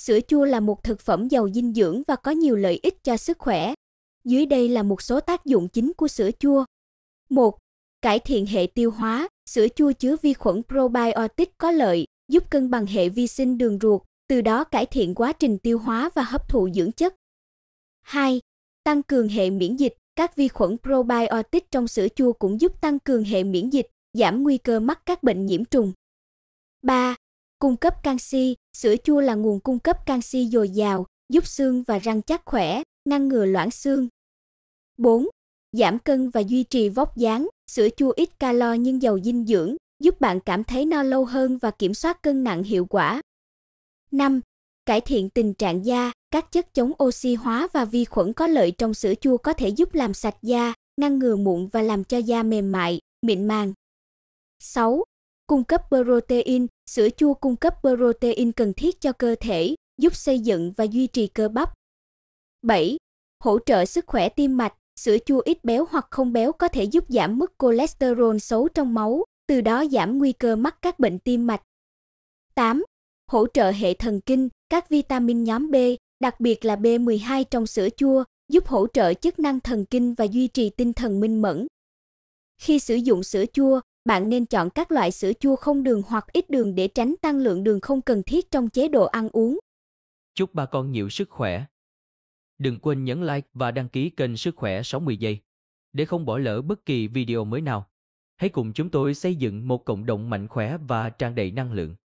Sữa chua là một thực phẩm giàu dinh dưỡng và có nhiều lợi ích cho sức khỏe. Dưới đây là một số tác dụng chính của sữa chua. 1. Cải thiện hệ tiêu hóa, sữa chua chứa vi khuẩn probiotic có lợi, giúp cân bằng hệ vi sinh đường ruột, từ đó cải thiện quá trình tiêu hóa và hấp thụ dưỡng chất. 2. Tăng cường hệ miễn dịch, các vi khuẩn probiotic trong sữa chua cũng giúp tăng cường hệ miễn dịch, giảm nguy cơ mắc các bệnh nhiễm trùng. 3. Cung cấp canxi, sữa chua là nguồn cung cấp canxi dồi dào, giúp xương và răng chắc khỏe, ngăn ngừa loãng xương. 4. Giảm cân và duy trì vóc dáng, sữa chua ít calo nhưng giàu dinh dưỡng, giúp bạn cảm thấy no lâu hơn và kiểm soát cân nặng hiệu quả. 5. Cải thiện tình trạng da, các chất chống oxy hóa và vi khuẩn có lợi trong sữa chua có thể giúp làm sạch da, ngăn ngừa mụn và làm cho da mềm mại, mịn màng. 6 cung cấp protein, sữa chua cung cấp protein cần thiết cho cơ thể, giúp xây dựng và duy trì cơ bắp. 7. Hỗ trợ sức khỏe tim mạch, sữa chua ít béo hoặc không béo có thể giúp giảm mức cholesterol xấu trong máu, từ đó giảm nguy cơ mắc các bệnh tim mạch. 8. Hỗ trợ hệ thần kinh, các vitamin nhóm B, đặc biệt là B12 trong sữa chua, giúp hỗ trợ chức năng thần kinh và duy trì tinh thần minh mẫn. Khi sử dụng sữa chua, bạn nên chọn các loại sữa chua không đường hoặc ít đường để tránh tăng lượng đường không cần thiết trong chế độ ăn uống. Chúc bà con nhiều sức khỏe. Đừng quên nhấn like và đăng ký kênh Sức khỏe 60 giây để không bỏ lỡ bất kỳ video mới nào. Hãy cùng chúng tôi xây dựng một cộng đồng mạnh khỏe và tràn đầy năng lượng.